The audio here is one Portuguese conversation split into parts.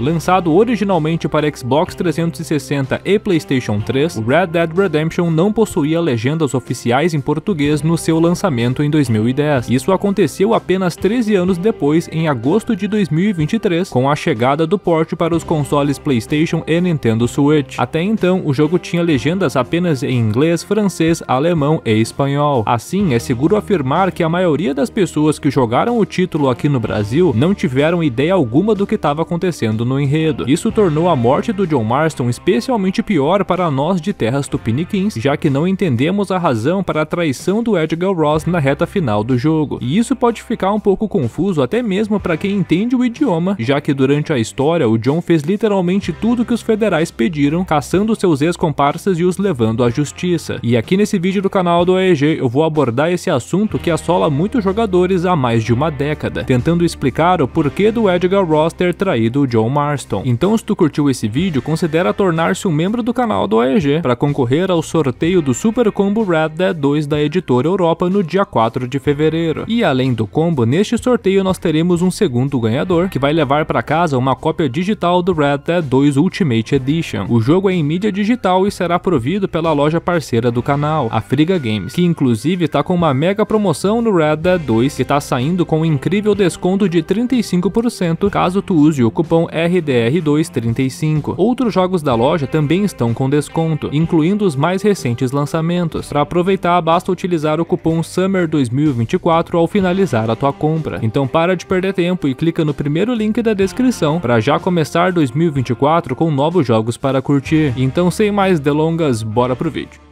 Lançado originalmente para Xbox 360 e PlayStation 3, o Red Dead Redemption não possuía legendas oficiais em português no seu lançamento em 2010. Isso aconteceu apenas 13 anos depois, em agosto de 2023, com a chegada do porte para os consoles PlayStation e Nintendo Switch. Até então, o jogo tinha legendas apenas em inglês, francês, alemão e espanhol. Assim, é seguro afirmar que a maioria das pessoas que jogaram o título aqui no Brasil não tiveram ideia alguma do que estava acontecendo no enredo. Isso tornou a morte do John Marston especialmente pior para nós de terras tupiniquins, já que não entendemos a razão para a traição do Edgar Ross na reta final do jogo. E isso pode ficar um pouco confuso até mesmo para quem entende o idioma, já que durante a história o John fez literalmente tudo que os federais pediram, caçando seus ex-comparsas e os levando à justiça. E aqui nesse vídeo do canal do AEG eu vou abordar esse assunto que assola muitos jogadores há mais de uma década, tentando explicar o porquê do Edgar Ross ter traído o John Marston. Então se tu curtiu esse vídeo, considera tornar-se um membro do canal do AEG para concorrer ao sorteio do Super Combo Red Dead 2 da editora Europa no dia 4 de fevereiro. E além do combo, neste sorteio nós teremos um segundo ganhador, que vai levar para casa uma cópia digital do Red Dead 2 Ultimate Edition. O jogo é em mídia digital e será provido pela loja parceira do canal, a Friga Games, que inclusive está com uma mega promoção no Red Dead 2 que está saindo com um incrível desconto de 35% caso tu use o cupom RDR235. Outros jogos da loja também estão com desconto, incluindo os mais recentes lançamentos. Para aproveitar, basta utilizar o cupom SUMMER2024 ao finalizar a tua compra. Então para de perder tempo e clica no primeiro link da descrição para já começar 2024 com novos jogos para curtir. Então sem mais delongas, bora pro vídeo.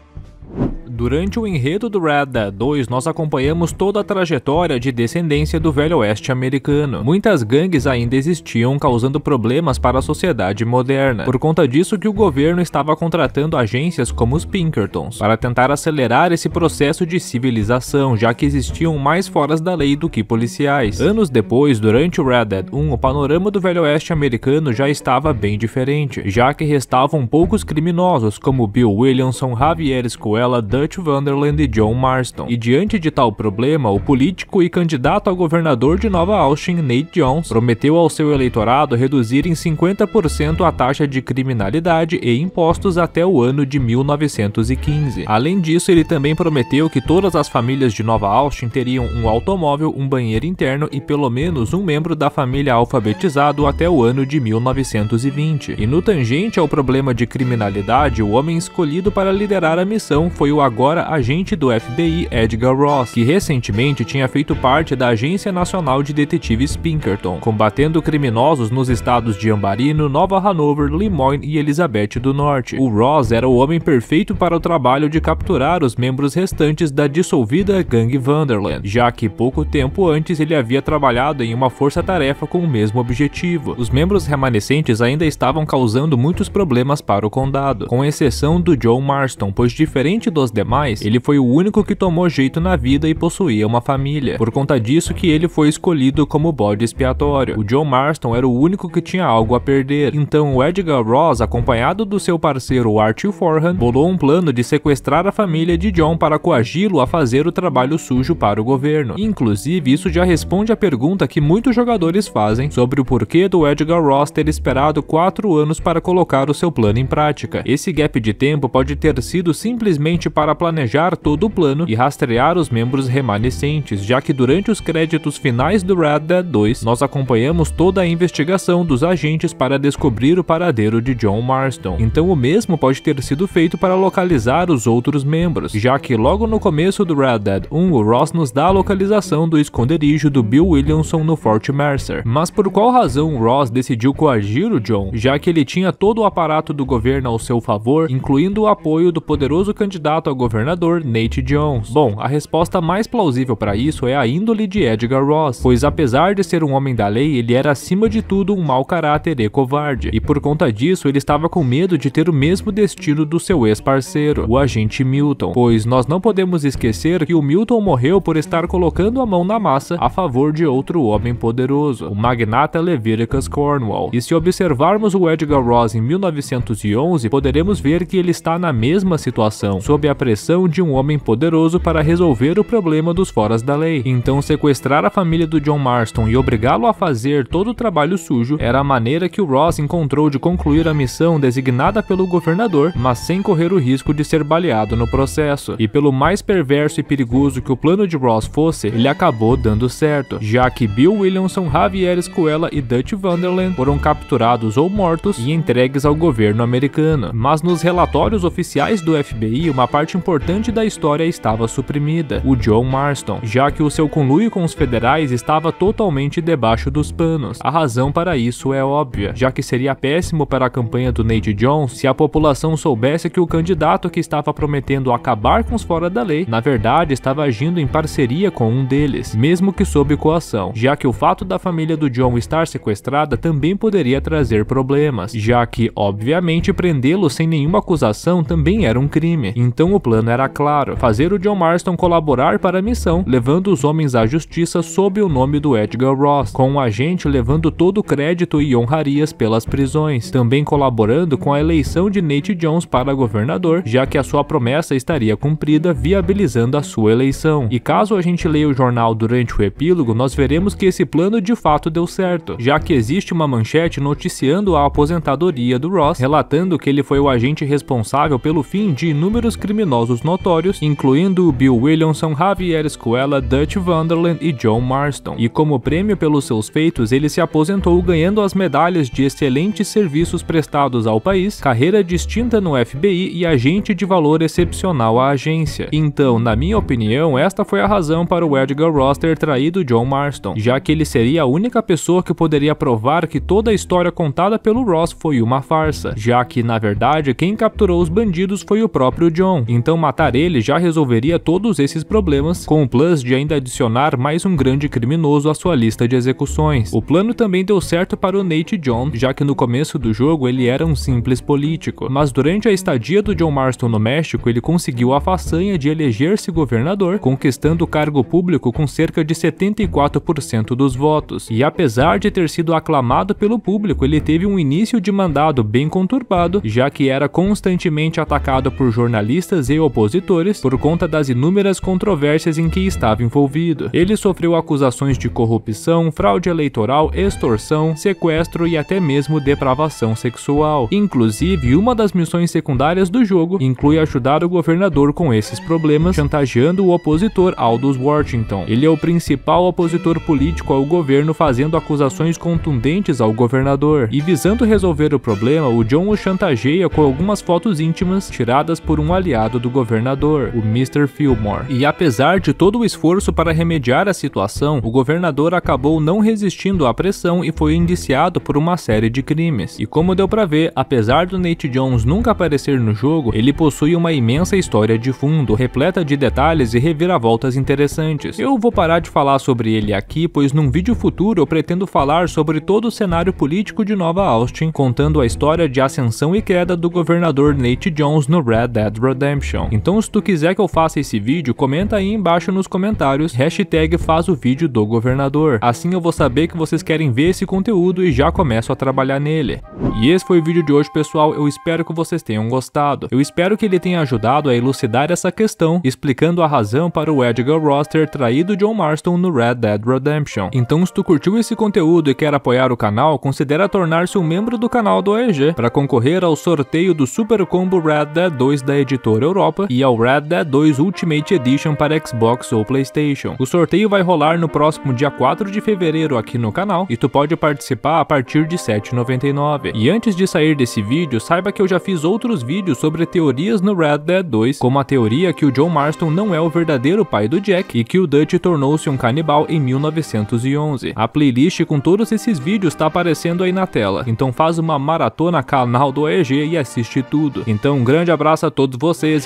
Durante o enredo do Red Dead 2, nós acompanhamos toda a trajetória de descendência do Velho Oeste americano. Muitas gangues ainda existiam, causando problemas para a sociedade moderna. Por conta disso que o governo estava contratando agências como os Pinkertons, para tentar acelerar esse processo de civilização, já que existiam mais foras da lei do que policiais. Anos depois, durante o Red Dead 1, o panorama do Velho Oeste americano já estava bem diferente, já que restavam poucos criminosos, como Bill Williamson, Javier Escuela, Dutch Dutch Vanderland e John Marston. E diante de tal problema, o político e candidato a governador de Nova Austin, Nate Jones, prometeu ao seu eleitorado reduzir em 50% a taxa de criminalidade e impostos até o ano de 1915. Além disso, ele também prometeu que todas as famílias de Nova Austin teriam um automóvel, um banheiro interno e pelo menos um membro da família alfabetizado até o ano de 1920. E no tangente ao problema de criminalidade, o homem escolhido para liderar a missão foi o agora agora agente do FBI Edgar Ross, que recentemente tinha feito parte da Agência Nacional de Detetives Pinkerton, combatendo criminosos nos estados de Ambarino, Nova Hanover, Limoyne e Elizabeth do Norte. O Ross era o homem perfeito para o trabalho de capturar os membros restantes da dissolvida gangue Vanderland, já que pouco tempo antes ele havia trabalhado em uma força-tarefa com o mesmo objetivo. Os membros remanescentes ainda estavam causando muitos problemas para o condado, com exceção do John Marston, pois diferente dos demais demais, ele foi o único que tomou jeito na vida e possuía uma família. Por conta disso que ele foi escolhido como bode expiatório. O John Marston era o único que tinha algo a perder. Então Edgar Ross, acompanhado do seu parceiro Archie Forhan, bolou um plano de sequestrar a família de John para coagi-lo a fazer o trabalho sujo para o governo. Inclusive, isso já responde a pergunta que muitos jogadores fazem sobre o porquê do Edgar Ross ter esperado 4 anos para colocar o seu plano em prática. Esse gap de tempo pode ter sido simplesmente para planejar todo o plano e rastrear os membros remanescentes, já que durante os créditos finais do Red Dead 2, nós acompanhamos toda a investigação dos agentes para descobrir o paradeiro de John Marston. Então o mesmo pode ter sido feito para localizar os outros membros, já que logo no começo do Red Dead 1, o Ross nos dá a localização do esconderijo do Bill Williamson no Fort Mercer. Mas por qual razão o Ross decidiu coagir o John, já que ele tinha todo o aparato do governo ao seu favor, incluindo o apoio do poderoso candidato ao governo governador Nate Jones? Bom, a resposta mais plausível para isso é a índole de Edgar Ross, pois apesar de ser um homem da lei, ele era acima de tudo um mau caráter e covarde, e por conta disso ele estava com medo de ter o mesmo destino do seu ex-parceiro, o agente Milton, pois nós não podemos esquecer que o Milton morreu por estar colocando a mão na massa a favor de outro homem poderoso, o magnata Leviticus Cornwall. E se observarmos o Edgar Ross em 1911, poderemos ver que ele está na mesma situação, sob a pressão de um homem poderoso para resolver o problema dos foras da lei. Então sequestrar a família do John Marston e obrigá-lo a fazer todo o trabalho sujo era a maneira que o Ross encontrou de concluir a missão designada pelo governador, mas sem correr o risco de ser baleado no processo. E pelo mais perverso e perigoso que o plano de Ross fosse, ele acabou dando certo, já que Bill Williamson, Javier Escuela e Dutch Vanderland foram capturados ou mortos e entregues ao governo americano. Mas nos relatórios oficiais do FBI, uma parte importante da história estava suprimida, o John Marston, já que o seu conluio com os federais estava totalmente debaixo dos panos. A razão para isso é óbvia, já que seria péssimo para a campanha do Nate Jones se a população soubesse que o candidato que estava prometendo acabar com os fora da lei, na verdade estava agindo em parceria com um deles, mesmo que sob coação, já que o fato da família do John estar sequestrada também poderia trazer problemas, já que, obviamente, prendê-lo sem nenhuma acusação também era um crime. Então o plano era claro: fazer o John Marston colaborar para a missão, levando os homens à justiça sob o nome do Edgar Ross, com o um agente levando todo o crédito e honrarias pelas prisões, também colaborando com a eleição de Nate Jones para governador, já que a sua promessa estaria cumprida, viabilizando a sua eleição. E caso a gente leia o jornal durante o epílogo, nós veremos que esse plano de fato deu certo, já que existe uma manchete noticiando a aposentadoria do Ross, relatando que ele foi o agente responsável pelo fim de inúmeros criminosos criminosos notórios, incluindo Bill Williamson, Javier Escuela, Dutch Vanderland e John Marston. E como prêmio pelos seus feitos, ele se aposentou ganhando as medalhas de excelentes serviços prestados ao país, carreira distinta no FBI e agente de valor excepcional à agência. Então, na minha opinião, esta foi a razão para o Edgar Ross ter traído John Marston, já que ele seria a única pessoa que poderia provar que toda a história contada pelo Ross foi uma farsa, já que, na verdade, quem capturou os bandidos foi o próprio John. Então, então matar ele já resolveria todos esses problemas, com o plus de ainda adicionar mais um grande criminoso à sua lista de execuções. O plano também deu certo para o Nate John, já que no começo do jogo ele era um simples político, mas durante a estadia do John Marston no México ele conseguiu a façanha de eleger-se governador, conquistando o cargo público com cerca de 74% dos votos, e apesar de ter sido aclamado pelo público, ele teve um início de mandado bem conturbado, já que era constantemente atacado por jornalistas e e opositores por conta das inúmeras controvérsias em que estava envolvido. Ele sofreu acusações de corrupção, fraude eleitoral, extorsão, sequestro e até mesmo depravação sexual. Inclusive, uma das missões secundárias do jogo inclui ajudar o governador com esses problemas, chantageando o opositor Aldous Washington. Ele é o principal opositor político ao governo, fazendo acusações contundentes ao governador. E visando resolver o problema, o John o chantageia com algumas fotos íntimas tiradas por um aliado do do governador, o Mr. Fillmore. E apesar de todo o esforço para remediar a situação, o governador acabou não resistindo à pressão e foi indiciado por uma série de crimes. E como deu para ver, apesar do Nate Jones nunca aparecer no jogo, ele possui uma imensa história de fundo, repleta de detalhes e reviravoltas interessantes. Eu vou parar de falar sobre ele aqui, pois num vídeo futuro eu pretendo falar sobre todo o cenário político de Nova Austin, contando a história de ascensão e queda do governador Nate Jones no Red Dead Redemption chão. Então se tu quiser que eu faça esse vídeo, comenta aí embaixo nos comentários, hashtag faz o vídeo do governador. Assim eu vou saber que vocês querem ver esse conteúdo e já começo a trabalhar nele. E esse foi o vídeo de hoje pessoal, eu espero que vocês tenham gostado. Eu espero que ele tenha ajudado a elucidar essa questão, explicando a razão para o Edgar Ross ter traído John Marston no Red Dead Redemption. Então se tu curtiu esse conteúdo e quer apoiar o canal, considera tornar-se um membro do canal do OEG, para concorrer ao sorteio do Super Combo Red Dead 2 da editora Europa Europa e ao Red Dead 2 Ultimate Edition para Xbox ou Playstation. O sorteio vai rolar no próximo dia 4 de fevereiro aqui no canal e tu pode participar a partir de 7,99. E antes de sair desse vídeo, saiba que eu já fiz outros vídeos sobre teorias no Red Dead 2, como a teoria que o John Marston não é o verdadeiro pai do Jack e que o Dutch tornou-se um canibal em 1911. A playlist com todos esses vídeos está aparecendo aí na tela, então faz uma maratona canal do AEG e assiste tudo. Então um grande abraço a todos vocês